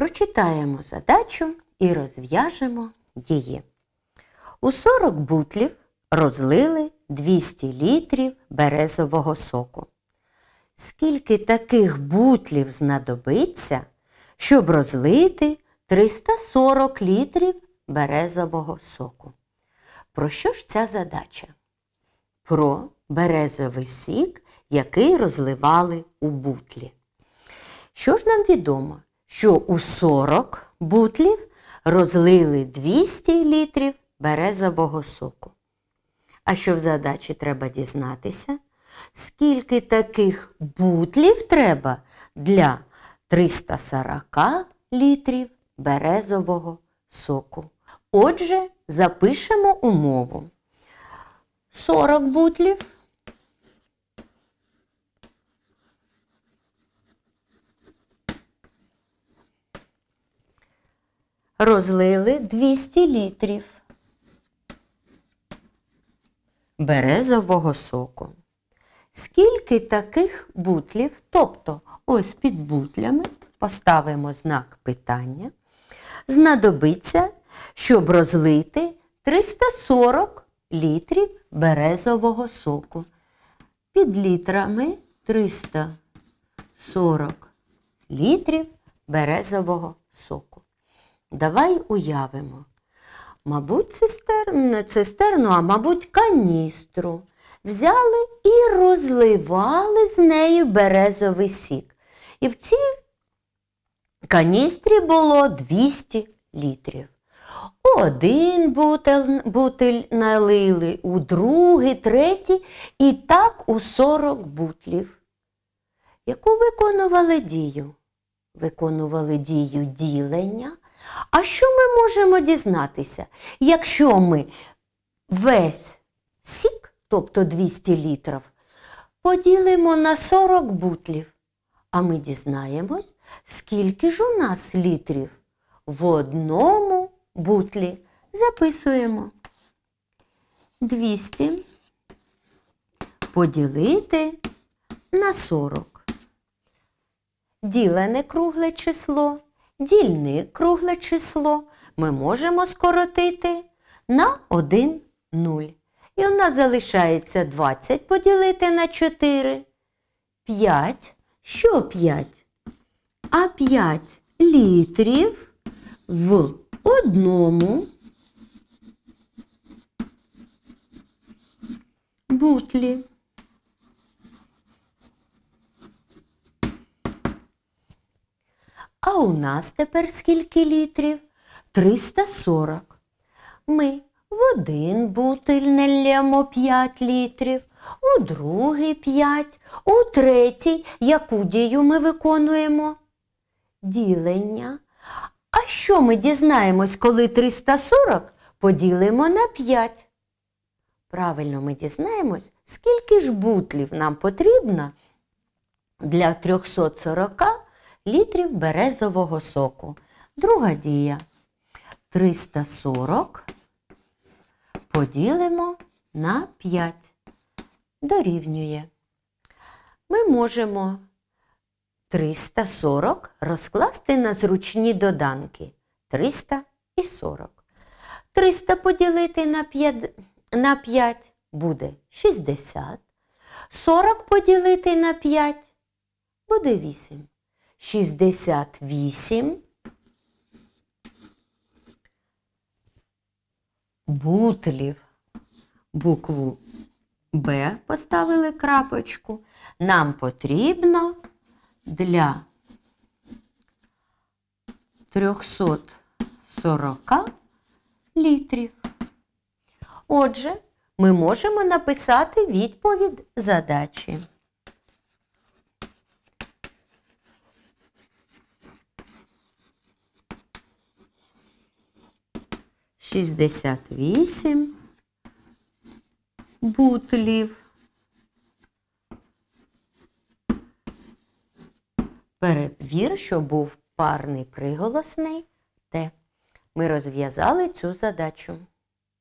Прочитаємо задачу і розв'яжемо її. У 40 бутлів розлили 200 літрів березового соку. Скільки таких бутлів знадобиться, щоб розлити 340 літрів березового соку? Про що ж ця задача? Про березовий сік, який розливали у бутлі. Що ж нам відомо? що у 40 бутлів розлили 200 літрів березового соку. А що в задачі треба дізнатися? Скільки таких бутлів треба для 340 літрів березового соку? Отже, запишемо умову. 40 бутлів розлили 200 літрів березового соку. Скільки таких бутлів, тобто ось під бутлями поставимо знак питання, знадобиться, щоб розлити 340 літрів березового соку. Під літрами 340 літрів березового соку. Давай уявимо. Мабуть, цистерну, цистерну, а мабуть, каністру. Взяли і розливали з нею березовий сік. І в цій каністрі було 200 літрів. один бутель, бутель налили, у другий, третій і так у 40 бутлів. Яку виконували дію? Виконували дію ділення. А що ми можемо дізнатися? Якщо ми весь сік, тобто 200 літрів, поділимо на 40 бутлів, а ми дізнаємось, скільки ж у нас літрів в одному бутлі. Записуємо 200 поділити на 40. Ділене кругле число дільник кругле число ми можемо скоротити на 1 0. І у нас залишається 20 поділити на 4. 5. Що 5? А 5 літрів в одному бутлі. нас тепер скільки літрів? 340. Ми в один бутиль лємо 5 літрів, у другий 5, у третій яку дію ми виконуємо? Ділення. А що ми дізнаємось, коли 340 поділимо на 5? Правильно ми дізнаємось, скільки ж бутлів нам потрібно для 340 літрів березового соку. Друга дія 340 поділимо на 5. Дорівнює. Ми можемо 340 розкласти на зручні доданки 300 і 40. 300 поділити на 5 на 5 буде 60. 40 поділити на 5 буде 8. 68. Бутлів. Букву Б поставили крапочку. Нам потрібно для 340 літрів. Отже, ми можемо написати відповідь задачі. 68 бутлів. Перевір, що був парний приголосний Т. Ми розв'язали цю задачу.